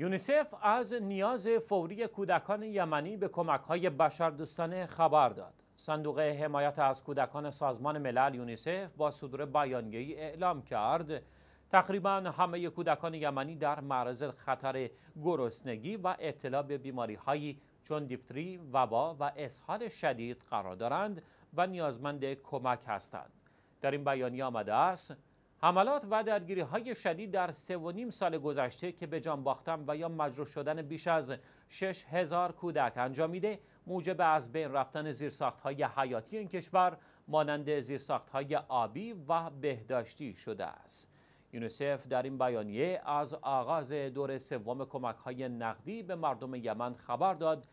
یونیسف از نیاز فوری کودکان یمنی به کمک‌های بشردوستانه خبر داد. صندوق حمایت از کودکان سازمان ملل یونیسف با صدور بیانگی اعلام کرد تقریبا همه کودکان یمنی در معرض خطر گرسنگی و ابتلا به هایی چون دیفتری، وبا و اسهال شدید قرار دارند و نیازمند کمک هستند. در این بیانیه آمده است حملات و درگیری های شدید در سه و نیم سال گذشته که به جان باختن و یا مجروح شدن بیش از 6 هزار کودک انجامیده موجب از بین رفتن زیرساخت های حیاتی این کشور مانند زیرساخت های آبی و بهداشتی شده است. یونیسف در این بیانیه از آغاز دور سوم کمک های نقدی به مردم یمن خبر داد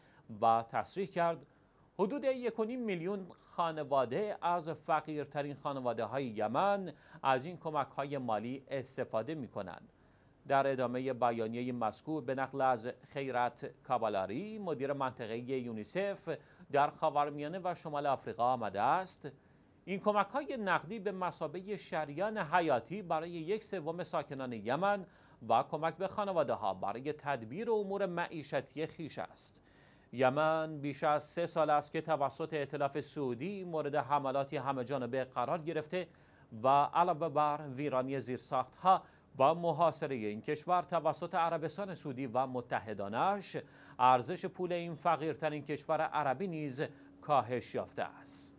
و تصریح کرد حدود 1.5 میلیون خانواده از فقیرترین خانواده های یمن از این کمک های مالی استفاده می کنند. در ادامه بیانیه مذکور به نقل از خیرت کابالاری مدیر منطقه یونیسف در خاورمیانه و شمال آفریقا آمده است این کمک های نقدی به مسابه شریان حیاتی برای یک سوم ساکنان یمن و کمک به خانواده ها برای تدبیر امور معیشتی خیش است یمن بیش از سه سال است که توسط اطلاف سعودی مورد حملاتی همه جانبه قرار گرفته و علاوه بر ویرانی زیرساخت ها و محاصره این کشور توسط عربستان سعودی و متحدانش ارزش پول این فقیرترین کشور عربی نیز کاهش یافته است.